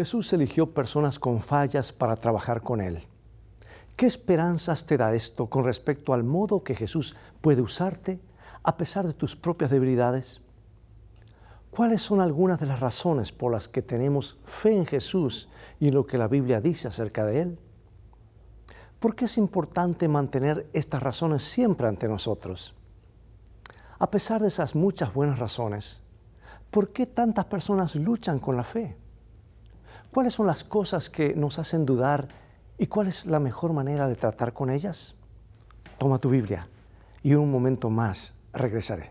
Jesús eligió personas con fallas para trabajar con Él. ¿Qué esperanzas te da esto con respecto al modo que Jesús puede usarte a pesar de tus propias debilidades? ¿Cuáles son algunas de las razones por las que tenemos fe en Jesús y en lo que la Biblia dice acerca de Él? ¿Por qué es importante mantener estas razones siempre ante nosotros? A pesar de esas muchas buenas razones, ¿por qué tantas personas luchan con la fe? ¿Cuáles son las cosas que nos hacen dudar y cuál es la mejor manera de tratar con ellas? Toma tu Biblia y en un momento más regresaré.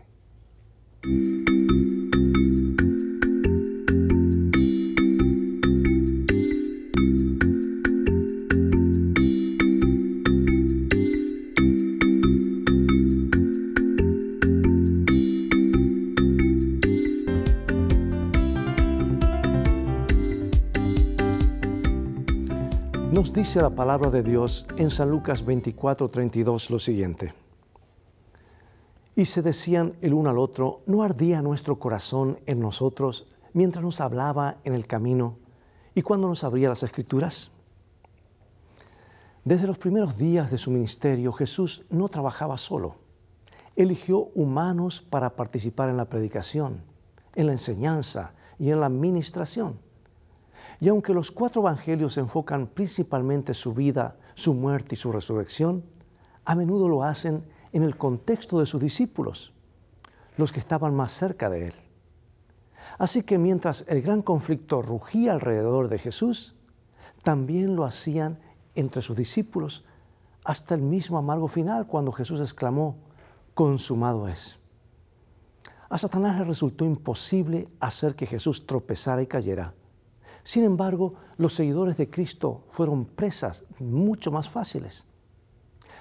dice la palabra de Dios en San Lucas 24:32 lo siguiente. Y se decían el uno al otro, ¿no ardía nuestro corazón en nosotros mientras nos hablaba en el camino y cuando nos abría las escrituras? Desde los primeros días de su ministerio, Jesús no trabajaba solo. Eligió humanos para participar en la predicación, en la enseñanza y en la administración. Y aunque los cuatro evangelios enfocan principalmente su vida, su muerte y su resurrección, a menudo lo hacen en el contexto de sus discípulos, los que estaban más cerca de él. Así que mientras el gran conflicto rugía alrededor de Jesús, también lo hacían entre sus discípulos hasta el mismo amargo final cuando Jesús exclamó, consumado es. A Satanás le resultó imposible hacer que Jesús tropezara y cayera. Sin embargo, los seguidores de Cristo fueron presas mucho más fáciles.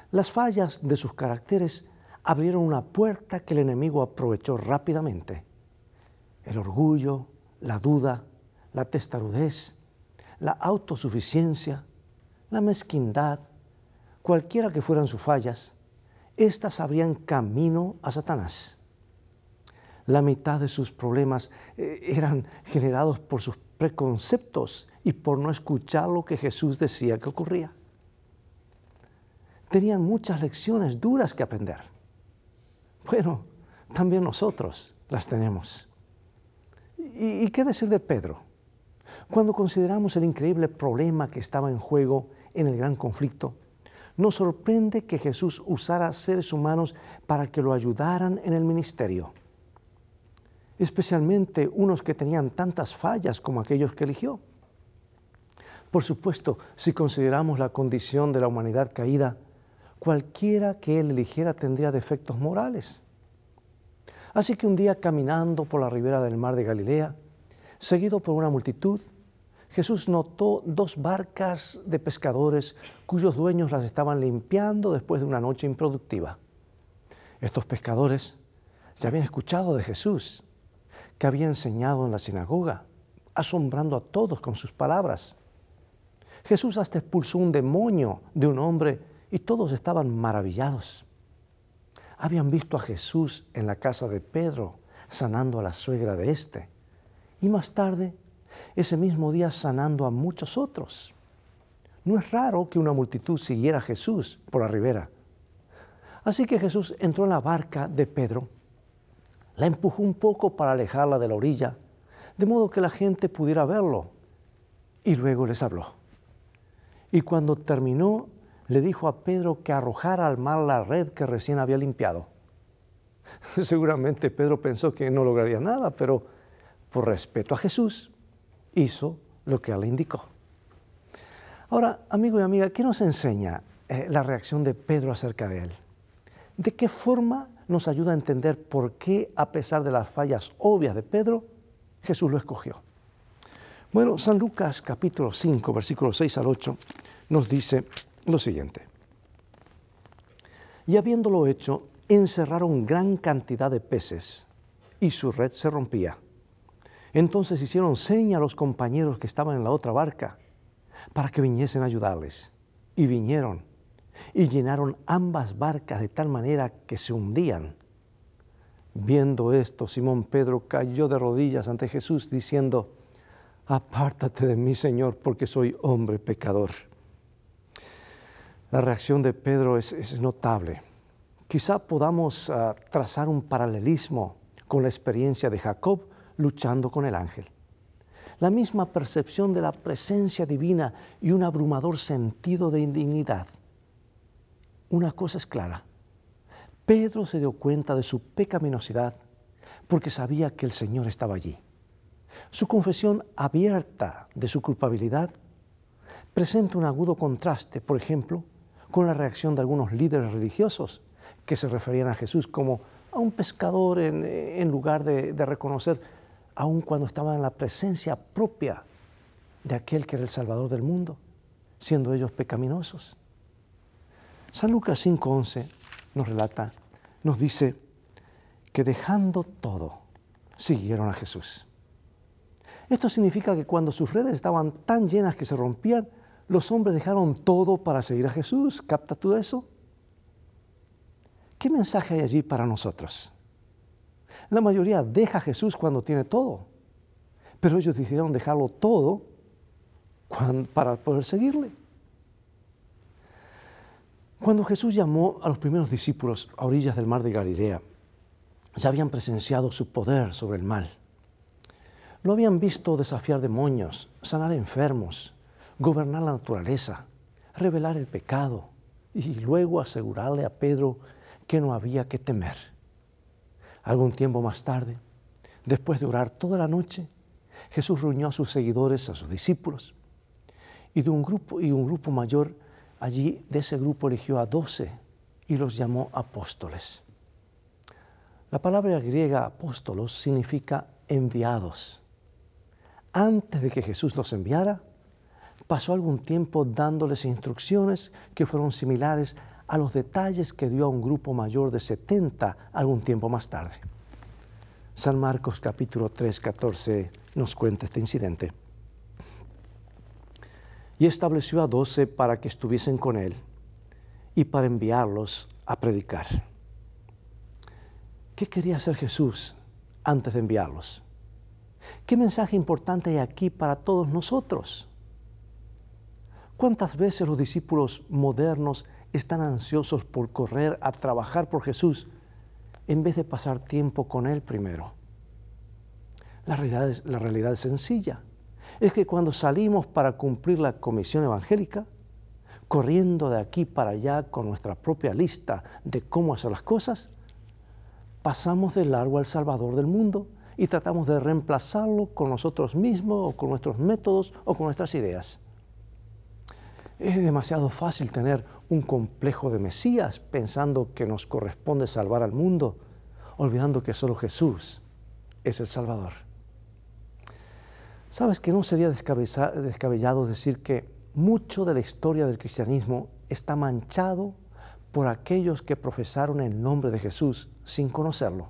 Las fallas de sus caracteres abrieron una puerta que el enemigo aprovechó rápidamente. El orgullo, la duda, la testarudez, la autosuficiencia, la mezquindad, cualquiera que fueran sus fallas, éstas abrían camino a Satanás. La mitad de sus problemas eh, eran generados por sus preconceptos y por no escuchar lo que Jesús decía que ocurría. Tenían muchas lecciones duras que aprender. Bueno, también nosotros las tenemos. ¿Y, qué decir de Pedro? Cuando consideramos el increíble problema que estaba en juego en el gran conflicto, nos sorprende que Jesús usara seres humanos para que lo ayudaran en el ministerio especialmente unos que tenían tantas fallas como aquellos que eligió. Por supuesto, si consideramos la condición de la humanidad caída, cualquiera que él eligiera tendría defectos morales. Así que un día caminando por la ribera del mar de Galilea, seguido por una multitud, Jesús notó dos barcas de pescadores cuyos dueños las estaban limpiando después de una noche improductiva. Estos pescadores ya habían escuchado de Jesús que había enseñado en la sinagoga, asombrando a todos con sus palabras. Jesús hasta expulsó un demonio de un hombre y todos estaban maravillados. Habían visto a Jesús en la casa de Pedro sanando a la suegra de éste y más tarde, ese mismo día, sanando a muchos otros. No es raro que una multitud siguiera a Jesús por la ribera. Así que Jesús entró en la barca de Pedro la empujó un poco para alejarla de la orilla, de modo que la gente pudiera verlo. Y luego les habló. Y cuando terminó, le dijo a Pedro que arrojara al mar la red que recién había limpiado. Seguramente Pedro pensó que no lograría nada, pero por respeto a Jesús hizo lo que él le indicó. Ahora, amigo y amiga, ¿qué nos enseña eh, la reacción de Pedro acerca de él? ¿De qué forma nos ayuda a entender por qué, a pesar de las fallas obvias de Pedro, Jesús lo escogió. Bueno, San Lucas capítulo 5, versículos 6 al 8, nos dice lo siguiente. Y habiéndolo hecho, encerraron gran cantidad de peces y su red se rompía. Entonces hicieron seña a los compañeros que estaban en la otra barca para que viniesen a ayudarles. Y vinieron y llenaron ambas barcas de tal manera que se hundían. Viendo esto, Simón Pedro cayó de rodillas ante Jesús diciendo, Apártate de mí, Señor, porque soy hombre pecador. La reacción de Pedro es, notable. Quizá podamos ah, trazar un paralelismo con la experiencia de Jacob luchando con el ángel. La misma percepción de la presencia divina y un abrumador sentido de indignidad. Una cosa es clara. Pedro se dio cuenta de su pecaminosidad porque sabía que el Señor estaba allí. Su confesión abierta de su culpabilidad presenta un agudo contraste, por ejemplo, con la reacción de algunos líderes religiosos que se referían a Jesús como a un pescador en, lugar de, de reconocer, aun cuando estaban en la presencia propia de aquel que era el Salvador del mundo, siendo ellos pecaminosos. San Lucas 5.11 nos relata, nos dice que dejando todo, siguieron a Jesús. Esto significa que cuando sus redes estaban tan llenas que se rompían, los hombres dejaron todo para seguir a Jesús. ¿Capta todo eso? ¿Qué mensaje hay allí para nosotros? La mayoría deja a Jesús cuando tiene todo, pero ellos decidieron dejarlo todo para poder seguirle. Cuando Jesús llamó a los primeros discípulos a orillas del mar de Galilea, ya habían presenciado su poder sobre el mal. Lo habían visto desafiar demonios, sanar enfermos, gobernar la naturaleza, revelar el pecado y luego asegurarle a Pedro que no había que temer. Algún tiempo más tarde, después de orar toda la noche, Jesús reunió a sus seguidores, a sus discípulos, y, de un, grupo, y un grupo mayor Allí de ese grupo eligió a doce y los llamó apóstoles. La palabra griega apóstolos significa enviados. Antes de que Jesús los enviara, pasó algún tiempo dándoles instrucciones que fueron similares a los detalles que dio a un grupo mayor de 70 algún tiempo más tarde. San Marcos capítulo 3, 14 nos cuenta este incidente y estableció a doce para que estuviesen con él y para enviarlos a predicar. ¿Qué quería hacer Jesús antes de enviarlos? ¿Qué mensaje importante hay aquí para todos nosotros? ¿Cuántas veces los discípulos modernos están ansiosos por correr a trabajar por Jesús en vez de pasar tiempo con Él primero? La realidad es, la realidad sencilla es que cuando salimos para cumplir la comisión evangélica, corriendo de aquí para allá con nuestra propia lista de cómo hacer las cosas, pasamos de largo al Salvador del mundo y tratamos de reemplazarlo con nosotros mismos o con nuestros métodos o con nuestras ideas. Es demasiado fácil tener un complejo de Mesías pensando que nos corresponde salvar al mundo, olvidando que solo Jesús es el Salvador. Sabes que no sería descabellado decir que mucho de la historia del cristianismo está manchado por aquellos que profesaron el nombre de Jesús sin conocerlo,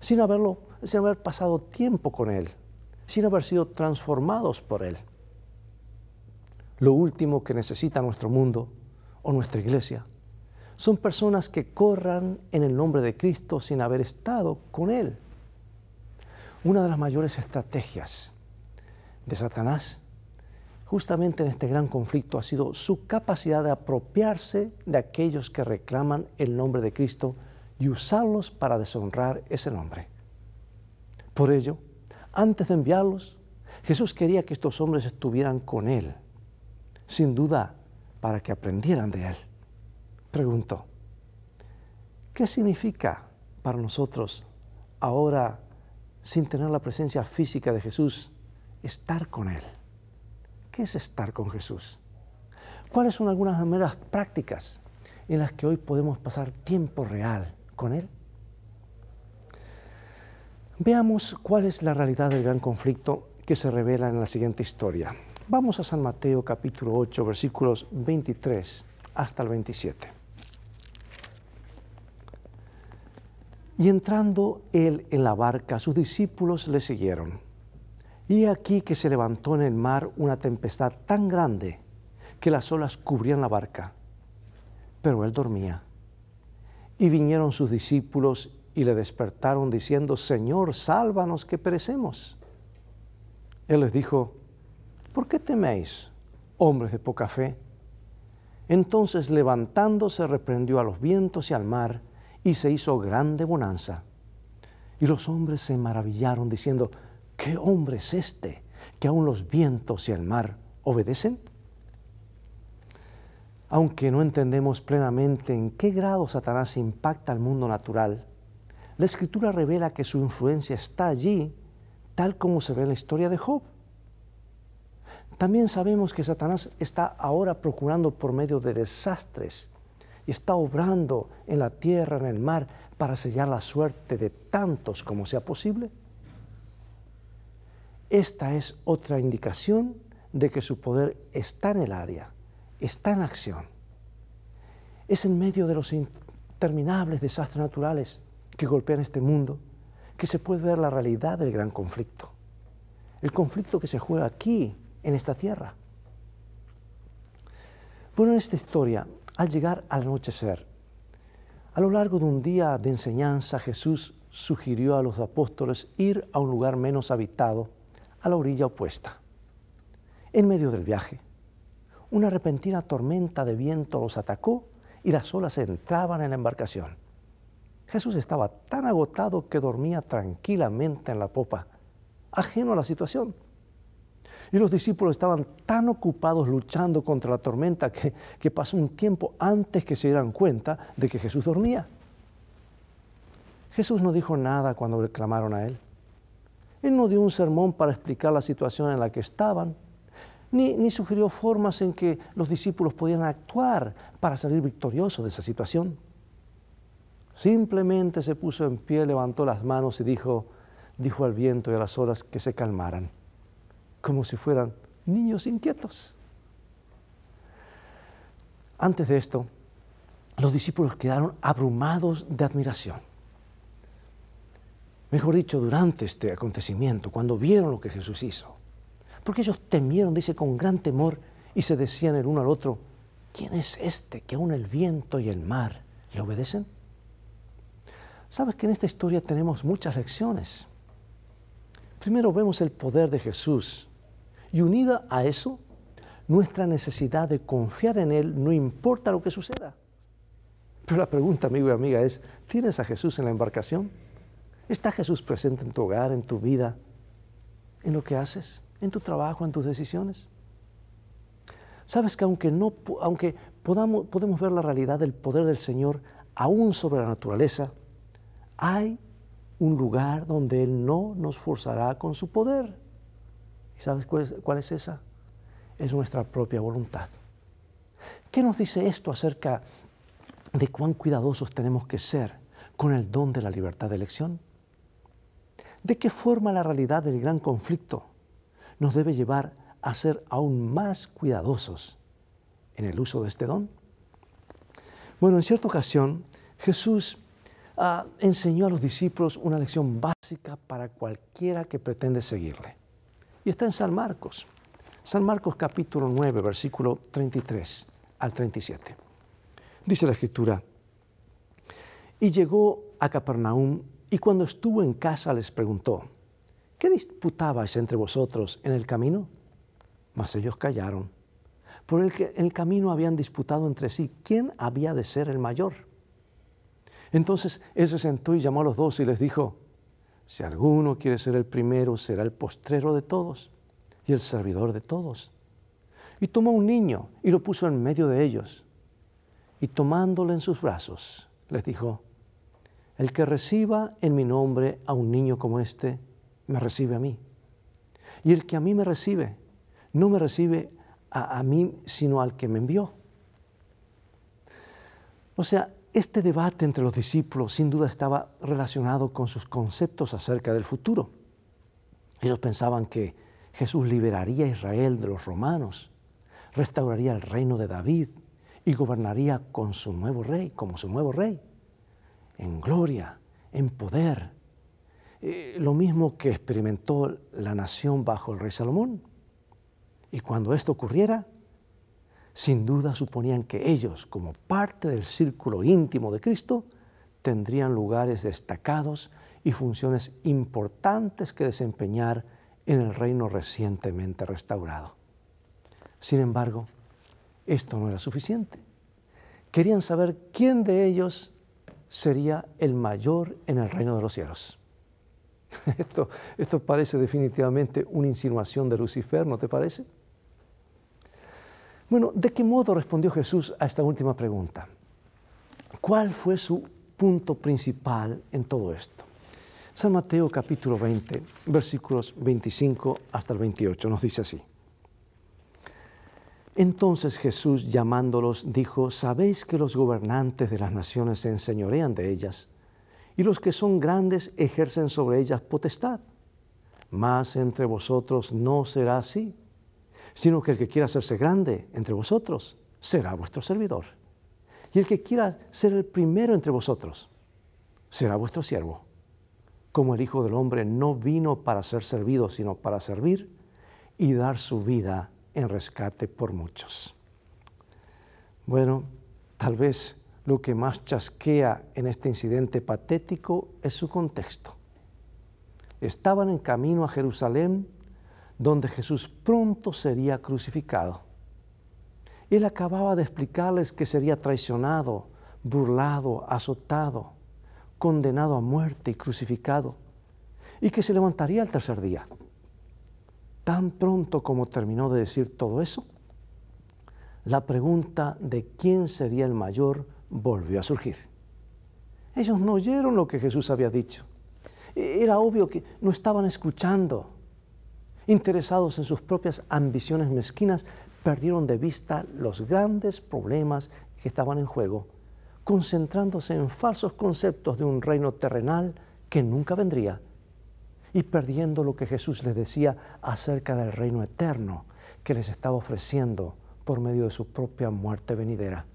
sin, haberlo, sin haber pasado tiempo con Él, sin haber sido transformados por Él. Lo último que necesita nuestro mundo o nuestra iglesia son personas que corran en el nombre de Cristo sin haber estado con Él. Una de las mayores estrategias de Satanás justamente en este gran conflicto ha sido su capacidad de apropiarse de aquellos que reclaman el nombre de Cristo y usarlos para deshonrar ese nombre. Por ello, antes de enviarlos, Jesús quería que estos hombres estuvieran con Él, sin duda para que aprendieran de Él. Pregunto, ¿qué significa para nosotros ahora sin tener la presencia física de Jesús, estar con Él. ¿Qué es estar con Jesús? ¿Cuáles son algunas maneras prácticas en las que hoy podemos pasar tiempo real con Él? Veamos cuál es la realidad del gran conflicto que se revela en la siguiente historia. Vamos a San Mateo capítulo 8 versículos 23 hasta el 27. Y entrando él en la barca, sus discípulos le siguieron. Y aquí que se levantó en el mar una tempestad tan grande que las olas cubrían la barca. Pero él dormía. Y vinieron sus discípulos y le despertaron diciendo, Señor, sálvanos que perecemos. Él les dijo, ¿por qué teméis, hombres de poca fe? Entonces levantándose reprendió a los vientos y al mar, y se hizo grande bonanza. Y los hombres se maravillaron diciendo, ¿qué hombre es este que aun los vientos y el mar obedecen? Aunque no entendemos plenamente en qué grado Satanás impacta al mundo natural, la escritura revela que su influencia está allí, tal como se ve en la historia de Job. También sabemos que Satanás está ahora procurando por medio de desastres está obrando en la tierra, en el mar, para sellar la suerte de tantos como sea posible? Esta es otra indicación de que su poder está en el área, está en acción. Es en medio de los interminables desastres naturales que golpean este mundo que se puede ver la realidad del gran conflicto. El conflicto que se juega aquí, en esta tierra. Bueno, en esta historia al llegar al anochecer. A lo largo de un día de enseñanza, Jesús sugirió a los apóstoles ir a un lugar menos habitado, a la orilla opuesta. En medio del viaje, una repentina tormenta de viento los atacó y las olas entraban en la embarcación. Jesús estaba tan agotado que dormía tranquilamente en la popa, ajeno a la situación. Y los discípulos estaban tan ocupados luchando contra la tormenta que, pasó un tiempo antes que se dieran cuenta de que Jesús dormía. Jesús no dijo nada cuando clamaron a él. Él no dio un sermón para explicar la situación en la que estaban, ni, ni, sugirió formas en que los discípulos podían actuar para salir victoriosos de esa situación. Simplemente se puso en pie, levantó las manos y dijo, dijo al viento y a las olas que se calmaran como si fueran niños inquietos. Antes de esto, los discípulos quedaron abrumados de admiración. Mejor dicho, durante este acontecimiento, cuando vieron lo que Jesús hizo. Porque ellos temieron, dice, con gran temor y se decían el uno al otro, ¿quién es este que aún el viento y el mar le obedecen? Sabes que en esta historia tenemos muchas lecciones. Primero vemos el poder de Jesús y unida a eso, nuestra necesidad de confiar en Él no importa lo que suceda. Pero la pregunta, amigo y amiga, es, ¿tienes a Jesús en la embarcación? ¿Está Jesús presente en tu hogar, en tu vida, en lo que haces, en tu trabajo, en tus decisiones? Sabes que aunque, no, aunque podamos, podemos ver la realidad del poder del Señor aún sobre la naturaleza, hay un lugar donde Él no nos forzará con su poder sabes cuál es, esa? Es nuestra propia voluntad. ¿Qué nos dice esto acerca de cuán cuidadosos tenemos que ser con el don de la libertad de elección? ¿De qué forma la realidad del gran conflicto nos debe llevar a ser aún más cuidadosos en el uso de este don? Bueno, en cierta ocasión Jesús ah, enseñó a los discípulos una lección básica para cualquiera que pretende seguirle. Y está en San Marcos. San Marcos capítulo 9, versículo 33 al 37. Dice la escritura, y llegó a Capernaum y cuando estuvo en casa les preguntó, ¿qué disputabais entre vosotros en el camino? Mas ellos callaron. Por el que en el camino habían disputado entre sí quién había de ser el mayor. Entonces él se sentó y llamó a los dos y les dijo, si alguno quiere ser el primero, será el postrero de todos y el servidor de todos. Y tomó un niño y lo puso en medio de ellos. Y tomándole en sus brazos, les dijo, el que reciba en mi nombre a un niño como este, me recibe a mí. Y el que a mí me recibe, no me recibe a, a mí, sino al que me envió. O sea, este debate entre los discípulos sin duda estaba relacionado con sus conceptos acerca del futuro. Ellos pensaban que Jesús liberaría a Israel de los romanos, restauraría el reino de David y gobernaría con su nuevo rey, como su nuevo rey, en gloria, en poder. Eh, lo mismo que experimentó la nación bajo el rey Salomón. Y cuando esto ocurriera, sin duda suponían que ellos, como parte del círculo íntimo de Cristo, tendrían lugares destacados y funciones importantes que desempeñar en el reino recientemente restaurado. Sin embargo, esto no era suficiente. Querían saber quién de ellos sería el mayor en el reino de los cielos. Esto, parece definitivamente una insinuación de Lucifer, ¿no te parece? Bueno, ¿de qué modo respondió Jesús a esta última pregunta? ¿Cuál fue su punto principal en todo esto? San Mateo capítulo 20, versículos 25 hasta el 28 nos dice así. Entonces Jesús llamándolos dijo, ¿sabéis que los gobernantes de las naciones se enseñorean de ellas y los que son grandes ejercen sobre ellas potestad? Mas entre vosotros no será así sino que el que quiera hacerse grande entre vosotros será vuestro servidor. Y el que quiera ser el primero entre vosotros será vuestro siervo. Como el Hijo del Hombre no vino para ser servido, sino para servir y dar su vida en rescate por muchos. Bueno, tal vez lo que más chasquea en este incidente patético es su contexto. Estaban en camino a Jerusalén donde Jesús pronto sería crucificado. Él acababa de explicarles que sería traicionado, burlado, azotado, condenado a muerte y crucificado, y que se levantaría al tercer día. Tan pronto como terminó de decir todo eso, la pregunta de quién sería el mayor volvió a surgir. Ellos no oyeron lo que Jesús había dicho. E-, era obvio que no estaban escuchando interesados en sus propias ambiciones mezquinas, perdieron de vista los grandes problemas que estaban en juego, concentrándose en falsos conceptos de un reino terrenal que nunca vendría, y perdiendo lo que Jesús les decía acerca del reino eterno que les estaba ofreciendo por medio de su propia muerte venidera.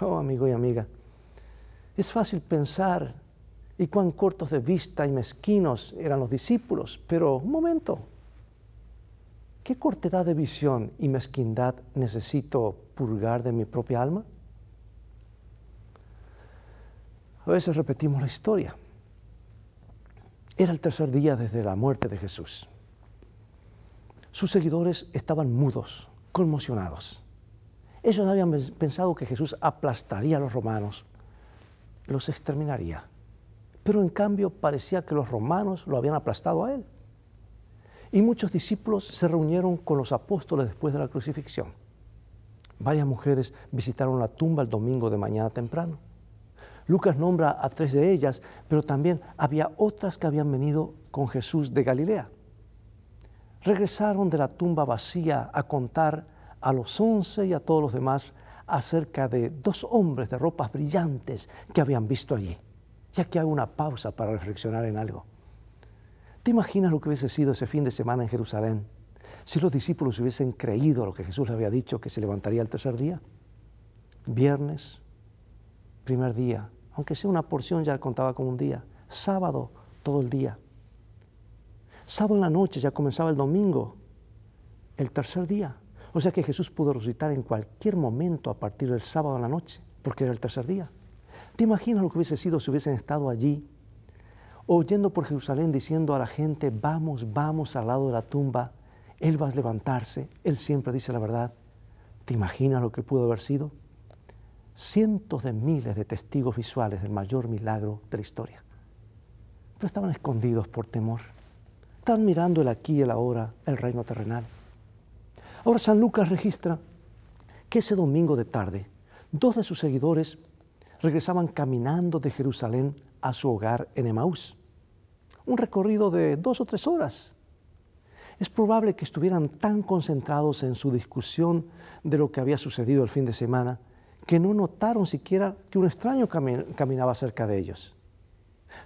Oh, amigo y amiga, es fácil pensar y cuán cortos de vista y mezquinos eran los discípulos, pero un momento, ¿qué cortedad de visión y mezquindad necesito purgar de mi propia alma? A veces repetimos la historia. Era el tercer día desde la muerte de Jesús. Sus seguidores estaban mudos, conmocionados. Ellos no habían pensado que Jesús aplastaría a los romanos, los exterminaría. Pero en cambio parecía que los romanos lo habían aplastado a él. Y muchos discípulos se reunieron con los apóstoles después de la crucifixión. Varias mujeres visitaron la tumba el domingo de mañana temprano. Lucas nombra a tres de ellas, pero también había otras que habían venido con Jesús de Galilea. Regresaron de la tumba vacía a contar a los once y a todos los demás acerca de dos hombres de ropas brillantes que habían visto allí. Ya que hago una pausa para reflexionar en algo. ¿Te imaginas lo que hubiese sido ese fin de semana en Jerusalén si los discípulos hubiesen creído lo que Jesús les había dicho que se levantaría el tercer día? Viernes, primer día, aunque sea una porción ya contaba con un día, sábado todo el día, sábado en la noche ya comenzaba el domingo, el tercer día. O sea que Jesús pudo resucitar en cualquier momento a partir del sábado en la noche, porque era el tercer día. ¿Te imaginas lo que hubiese sido si hubiesen estado allí oyendo por Jerusalén diciendo a la gente, vamos, vamos al lado de la tumba, Él va a levantarse, Él siempre dice la verdad. ¿Te imaginas lo que pudo haber sido? Cientos de miles de testigos visuales del mayor milagro de la historia. Pero estaban escondidos por temor. están mirando el aquí y el ahora, el reino terrenal. Ahora San Lucas registra que ese domingo de tarde, dos de sus seguidores regresaban caminando de Jerusalén a su hogar en Emaús. Un recorrido de dos o tres horas. Es probable que estuvieran tan concentrados en su discusión de lo que había sucedido el fin de semana que no notaron siquiera que un extraño caminaba cerca de ellos.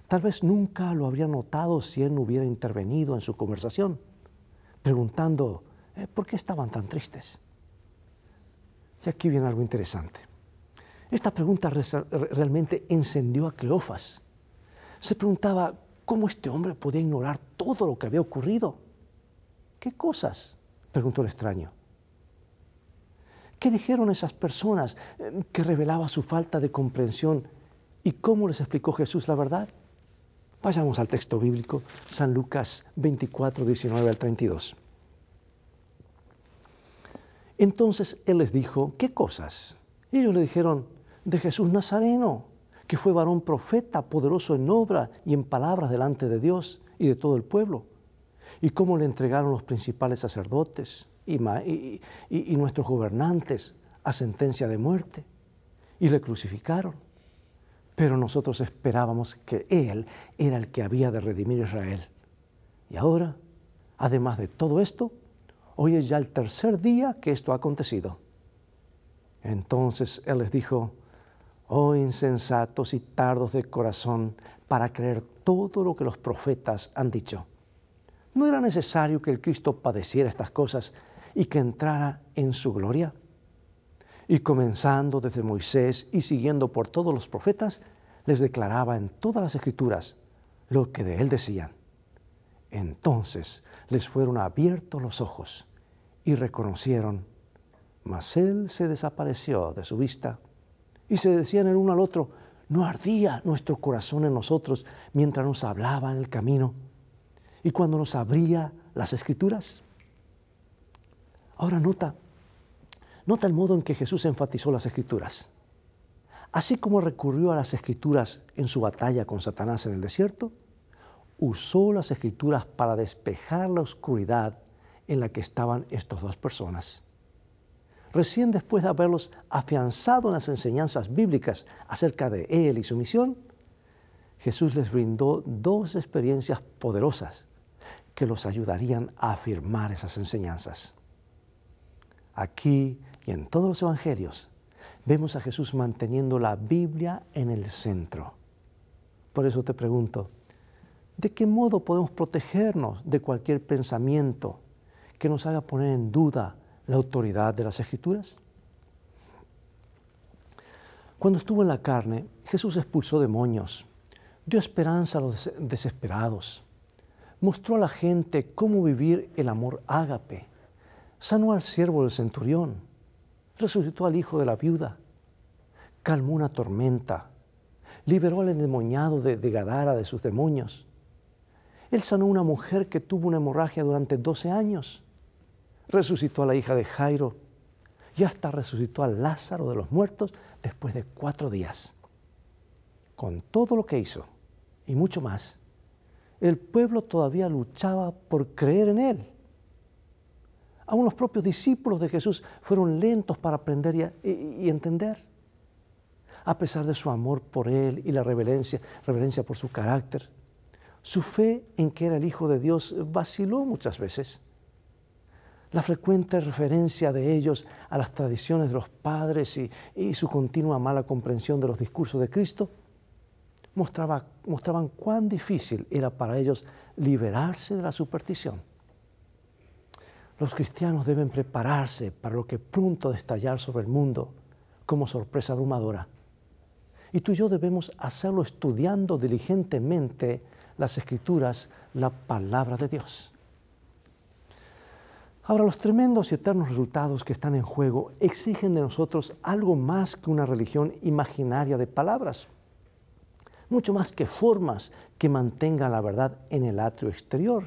Tal vez nunca lo habrían notado si él no hubiera intervenido en su conversación, preguntando eh, por qué estaban tan tristes. Y aquí viene algo interesante. Esta pregunta realmente encendió a Cleofas. Se preguntaba cómo este hombre podía ignorar todo lo que había ocurrido. ¿Qué cosas? preguntó el extraño. ¿Qué dijeron esas personas eh, que revelaba su falta de comprensión y cómo les explicó Jesús la verdad? Vayamos al texto bíblico, San Lucas 24, 19 al 32. Entonces él les dijo, ¿qué cosas? Y ellos le dijeron, de Jesús Nazareno, que fue varón profeta, poderoso en obra y en palabras delante de Dios y de todo el pueblo, y cómo le entregaron los principales sacerdotes y, nuestros gobernantes a sentencia de muerte, y le crucificaron. Pero nosotros esperábamos que Él era el que había de redimir a Israel. Y ahora, además de todo esto, hoy es ya el tercer día que esto ha acontecido. Entonces Él les dijo, Oh insensatos y tardos de corazón para creer todo lo que los profetas han dicho. ¿No era necesario que el Cristo padeciera estas cosas y que entrara en su gloria? Y comenzando desde Moisés y siguiendo por todos los profetas, les declaraba en todas las escrituras lo que de él decían. Entonces les fueron abiertos los ojos y reconocieron, mas él se desapareció de su vista y se decían el uno al otro, no ardía nuestro corazón en nosotros mientras nos hablaba en el camino y cuando nos abría las escrituras. Ahora nota, nota el modo en que Jesús enfatizó las escrituras. Así como recurrió a las escrituras en su batalla con Satanás en el desierto, usó las escrituras para despejar la oscuridad en la que estaban estas dos personas recién después de haberlos afianzado en las enseñanzas bíblicas acerca de Él y su misión, Jesús les brindó dos experiencias poderosas que los ayudarían a afirmar esas enseñanzas. Aquí y en todos los evangelios vemos a Jesús manteniendo la Biblia en el centro. Por eso te pregunto, ¿de qué modo podemos protegernos de cualquier pensamiento que nos haga poner en duda la autoridad de las escrituras? Cuando estuvo en la carne, Jesús expulsó demonios, dio esperanza a los desesperados, mostró a la gente cómo vivir el amor ágape, sanó al siervo del centurión, resucitó al hijo de la viuda, calmó una tormenta, liberó al endemoniado de, de Gadara de sus demonios. Él sanó a una mujer que tuvo una hemorragia durante 12 años resucitó a la hija de Jairo y hasta resucitó a Lázaro de los muertos después de cuatro días. Con todo lo que hizo y mucho más, el pueblo todavía luchaba por creer en él. Aún los propios discípulos de Jesús fueron lentos para aprender y, y entender. A pesar de su amor por él y la reverencia, reverencia por su carácter, su fe en que era el Hijo de Dios vaciló muchas veces la frecuente referencia de ellos a las tradiciones de los padres y, su continua mala comprensión de los discursos de Cristo, mostraba, mostraban cuán difícil era para ellos liberarse de la superstición. Los cristianos deben prepararse para lo que pronto estallar sobre el mundo como sorpresa abrumadora. Y tú y yo debemos hacerlo estudiando diligentemente las escrituras, la palabra de Dios. Ahora, los tremendos y eternos resultados que están en juego exigen de nosotros algo más que una religión imaginaria de palabras, mucho más que formas que mantengan la verdad en el atrio exterior.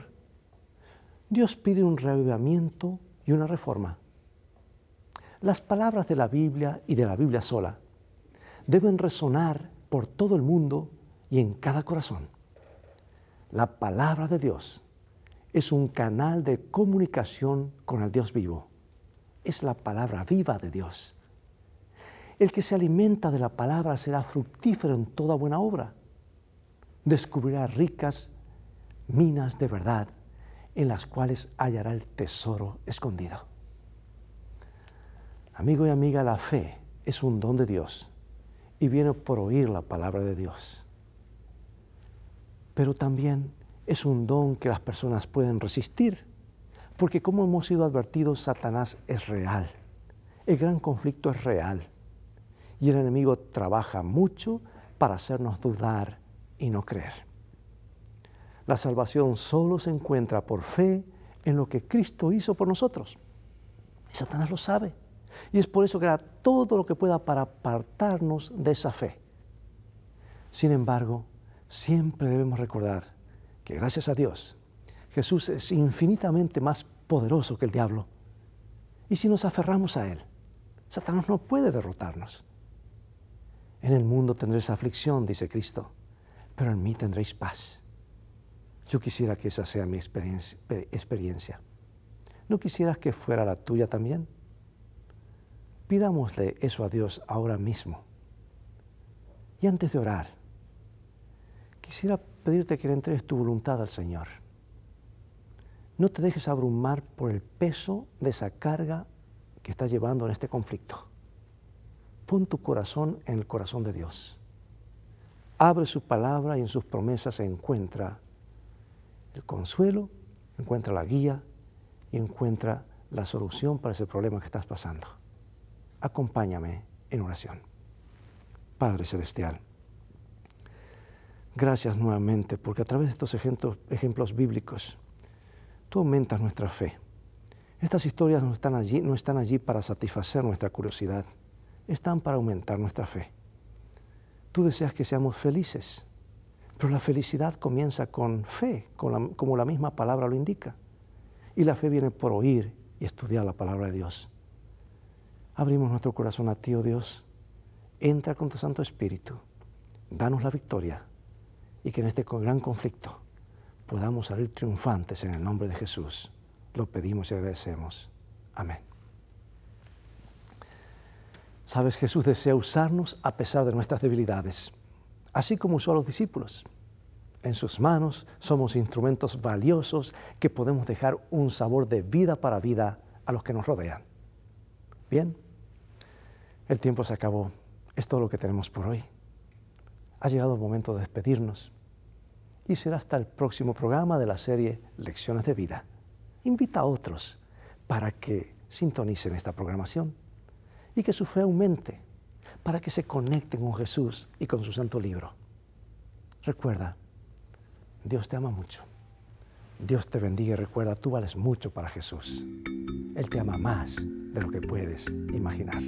Dios pide un reavivamiento y una reforma. Las palabras de la Biblia y de la Biblia sola deben resonar por todo el mundo y en cada corazón. La palabra de Dios es un canal de comunicación con el Dios vivo. Es la palabra viva de Dios. El que se alimenta de la palabra será fructífero en toda buena obra. Descubrirá ricas minas de verdad en las cuales hallará el tesoro escondido. Amigo y amiga, la fe es un don de Dios y viene por oír la palabra de Dios. Pero también es un don que las personas pueden resistir, porque como hemos sido advertidos, Satanás es real, el gran conflicto es real, y el enemigo trabaja mucho para hacernos dudar y no creer. La salvación solo se encuentra por fe en lo que Cristo hizo por nosotros. Y Satanás lo sabe. Y es por eso que hará todo lo que pueda para apartarnos de esa fe. Sin embargo, siempre debemos recordar que gracias a Dios, Jesús es infinitamente más poderoso que el diablo. Y si nos aferramos a Él, Satanás no puede derrotarnos. En el mundo tendréis aflicción, dice Cristo, pero en mí tendréis paz. Yo quisiera que esa sea mi experiencia. ¿No quisieras que fuera la tuya también? Pidámosle eso a Dios ahora mismo. Y antes de orar, quisiera pedirte que le entregues tu voluntad al Señor. No te dejes abrumar por el peso de esa carga que estás llevando en este conflicto. Pon tu corazón en el corazón de Dios. Abre su palabra y en sus promesas encuentra el consuelo, encuentra la guía y encuentra la solución para ese problema que estás pasando. Acompáñame en oración. Padre Celestial, Gracias nuevamente, porque a través de estos ejemplos, bíblicos, tú aumentas nuestra fe. Estas historias no están, allí, no están allí para satisfacer nuestra curiosidad, están para aumentar nuestra fe. Tú deseas que seamos felices, pero la felicidad comienza con fe, como la misma palabra lo indica. Y la fe viene por oír y estudiar la palabra de Dios. Abrimos nuestro corazón a ti, oh Dios. Entra con tu Santo Espíritu. Danos la victoria y que en este gran conflicto podamos salir triunfantes en el nombre de Jesús. Lo pedimos y agradecemos. Amén. Sabes, Jesús desea usarnos a pesar de nuestras debilidades, así como usó a los discípulos. En sus manos somos instrumentos valiosos que podemos dejar un sabor de vida para vida a los que nos rodean. Bien, el tiempo se acabó. Es todo lo que tenemos por hoy ha llegado el momento de despedirnos y será hasta el próximo programa de la serie Lecciones de Vida. Invita a otros para que sintonicen esta programación y que su fe aumente, para que se conecten con Jesús y con su santo libro. Recuerda, Dios te ama mucho. Dios te bendiga y recuerda, tú vales mucho para Jesús. Él te ama más de lo que puedes imaginar.